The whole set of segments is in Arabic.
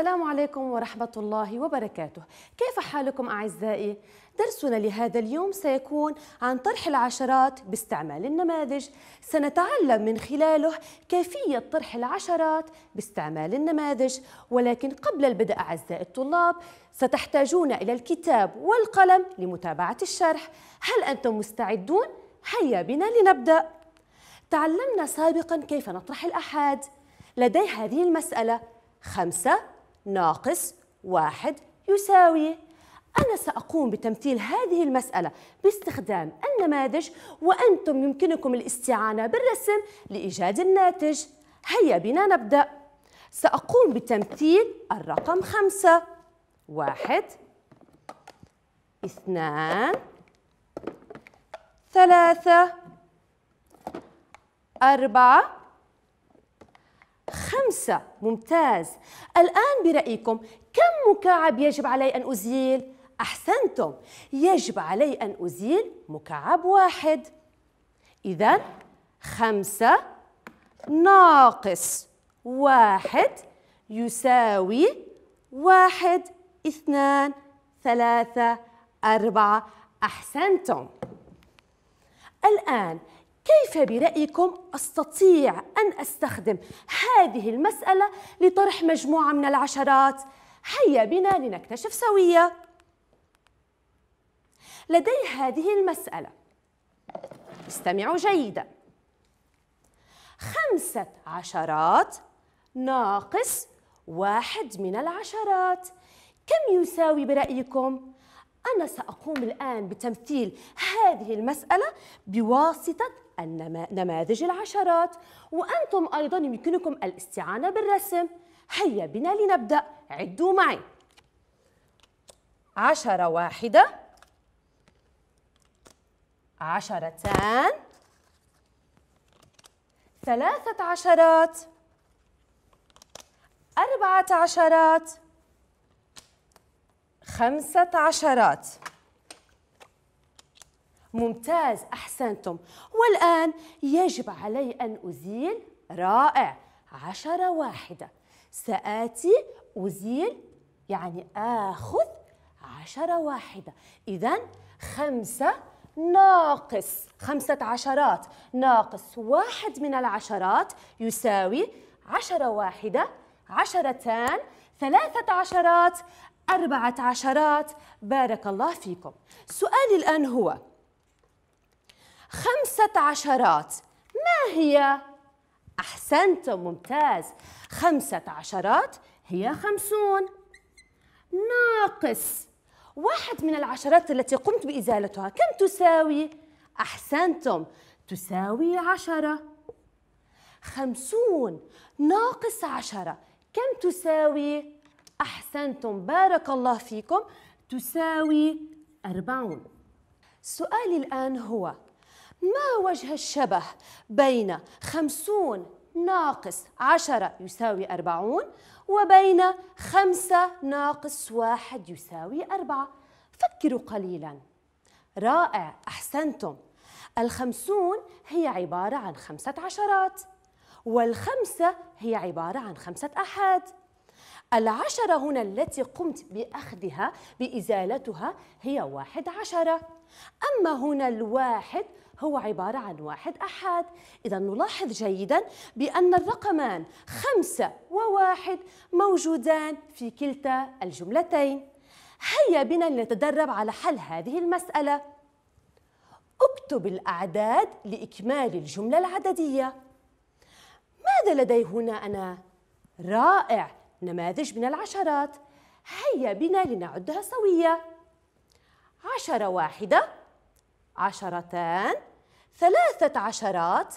السلام عليكم ورحمة الله وبركاته كيف حالكم أعزائي؟ درسنا لهذا اليوم سيكون عن طرح العشرات باستعمال النماذج سنتعلم من خلاله كيفية طرح العشرات باستعمال النماذج ولكن قبل البدء أعزائي الطلاب ستحتاجون إلى الكتاب والقلم لمتابعة الشرح هل أنتم مستعدون؟ هيا بنا لنبدأ تعلمنا سابقا كيف نطرح الأحاد لدي هذه المسألة خمسة ناقص واحد يساوي أنا سأقوم بتمثيل هذه المسألة باستخدام النماذج وأنتم يمكنكم الاستعانة بالرسم لإيجاد الناتج هيا بنا نبدأ سأقوم بتمثيل الرقم خمسة واحد اثنان ثلاثة أربعة خمسة ممتاز الآن برأيكم كم مكعب يجب علي أن أزيل؟ أحسنتم يجب علي أن أزيل مكعب واحد إذا خمسة ناقص واحد يساوي واحد اثنان ثلاثة أربعة أحسنتم الآن كيف برأيكم أستطيع أن أستخدم هذه المسألة لطرح مجموعة من العشرات؟ هيا بنا لنكتشف سوية لدي هذه المسألة استمعوا جيدا خمسة عشرات ناقص واحد من العشرات كم يساوي برأيكم؟ أنا سأقوم الآن بتمثيل هذه المسألة بواسطة نماذج العشرات وأنتم أيضا يمكنكم الاستعانة بالرسم هيا بنا لنبدأ عدوا معي عشرة واحدة عشرتان ثلاثة عشرات أربعة عشرات خمسة عشرات ممتاز أحسنتم والآن يجب علي أن أزيل رائع عشرة واحدة سآتي أزيل يعني آخذ عشرة واحدة إذا خمسة ناقص خمسة عشرات ناقص واحد من العشرات يساوي عشرة واحدة عشرتان ثلاثة عشرات أربعة عشرات بارك الله فيكم سؤالي الآن هو خمسة عشرات ما هي؟ أحسنتم ممتاز خمسة عشرات هي خمسون ناقص واحد من العشرات التي قمت بإزالتها كم تساوي؟ أحسنتم تساوي عشرة خمسون ناقص عشرة كم تساوي؟ أحسنتم بارك الله فيكم تساوي أربعون سؤالي الآن هو ما وجه الشبه بين خمسون ناقص عشرة يساوي أربعون وبين خمسة ناقص واحد يساوي أربعة فكروا قليلا رائع أحسنتم الخمسون هي عبارة عن خمسة عشرات والخمسة هي عبارة عن خمسة أحاد العشرة هنا التي قمت بأخذها بإزالتها هي واحد عشرة أما هنا الواحد هو عبارة عن واحد أحد إذا نلاحظ جيدا بأن الرقمان خمسة وواحد موجودان في كلتا الجملتين هيا بنا لنتدرب على حل هذه المسألة اكتب الأعداد لإكمال الجملة العددية ماذا لدي هنا أنا؟ رائع نماذج من العشرات هيا بنا لنعدها سوية عشرة واحدة عشرتان ثلاثة عشرات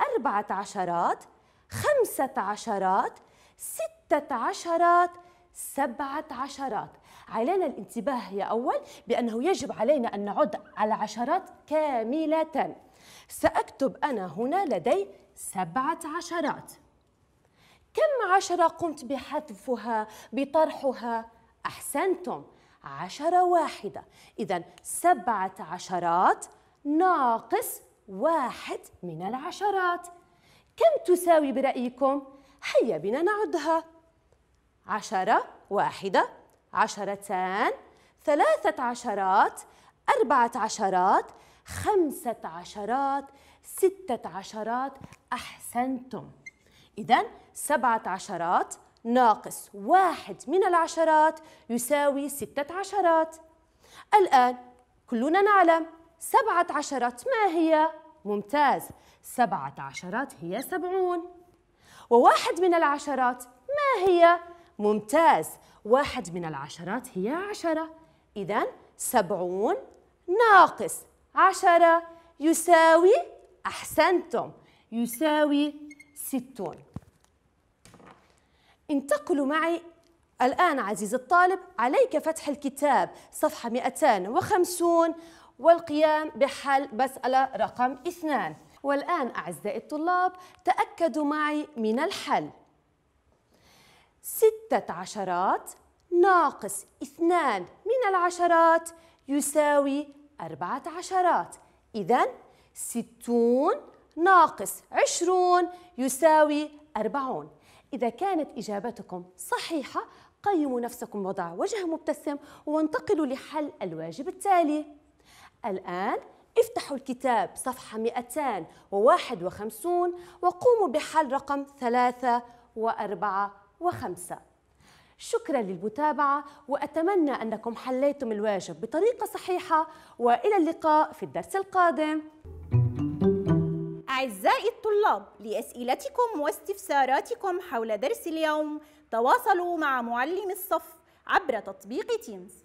أربعة عشرات خمسة عشرات ستة عشرات سبعة عشرات علينا الانتباه يا أول بأنه يجب علينا أن نعد على عشرات كاملة سأكتب أنا هنا لدي سبعة عشرات كم عشرة قمت بحذفها بطرحها أحسنتم عشرة واحدة إذا سبعة عشرات ناقص واحد من العشرات كم تساوي برأيكم؟ هيا بنا نعدها عشرة واحدة عشرتان ثلاثة عشرات أربعة عشرات خمسة عشرات ستة عشرات أحسنتم إذا سبعة عشرات ناقص واحد من العشرات يساوي ستة عشرات الآن كلنا نعلم سبعة عشرات ما هي؟ ممتاز سبعة عشرات هي سبعون وواحد من العشرات ما هي؟ ممتاز واحد من العشرات هي عشرة إذا سبعون ناقص عشرة يساوي أحسنتم يساوي ستون انتقلوا معي الآن عزيزي الطالب عليك فتح الكتاب صفحة 250 والقيام بحل مسألة رقم اثنان والآن أعزائي الطلاب تأكدوا معي من الحل ستة عشرات ناقص اثنان من العشرات يساوي أربعة عشرات إذا ستون ناقص 20 يساوي 40 إذا كانت إجابتكم صحيحة قيموا نفسكم وضع وجه مبتسم وانتقلوا لحل الواجب التالي الآن افتحوا الكتاب صفحة 251 وقوموا بحل رقم 3 و4 و5 شكرا للمتابعة وأتمنى أنكم حليتم الواجب بطريقة صحيحة وإلى اللقاء في الدرس القادم أعزائي الطلاب لأسئلتكم واستفساراتكم حول درس اليوم تواصلوا مع معلم الصف عبر تطبيق تيمز